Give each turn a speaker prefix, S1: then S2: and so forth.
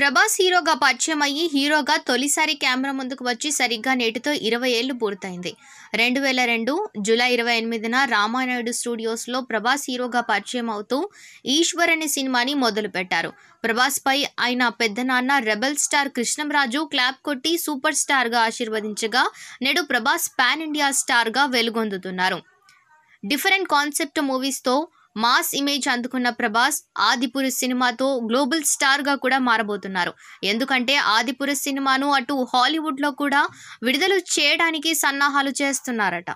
S1: ప్రభాస్ హీరోగా పరిచయం అయ్యి హీరోగా తొలిసారి కెమెరా ముందుకు వచ్చి సరిగ్గా నేటితో ఇరవై ఏళ్లు పూర్తయింది రెండు వేల రెండు జూలై ఇరవై ఎనిమిదిన రామానాయుడు స్టూడియోస్లో ప్రభాస్ హీరోగా పరిచయం అవుతూ ఈశ్వర్ అనే సినిమాని మొదలుపెట్టారు ప్రభాస్పై ఆయన పెద్దనాన్న రెబల్ స్టార్ కృష్ణంరాజు క్లాప్ కొట్టి సూపర్ స్టార్గా ఆశీర్వదించగా నేడు ప్రభాస్ పాన్ ఇండియా స్టార్గా వెలుగొందుతున్నారు డిఫరెంట్ కాన్సెప్ట్ మూవీస్తో మాస్ ఇమేజ్ అందుకున్న ప్రభాస్ ఆదిపురుష్ సినిమాతో గ్లోబల్ స్టార్గా కూడా మారబోతున్నారు ఎందుకంటే ఆదిపురుష్ సినిమాను అటు హాలీవుడ్లో కూడా విడుదల చేయడానికి సన్నాహాలు చేస్తున్నారట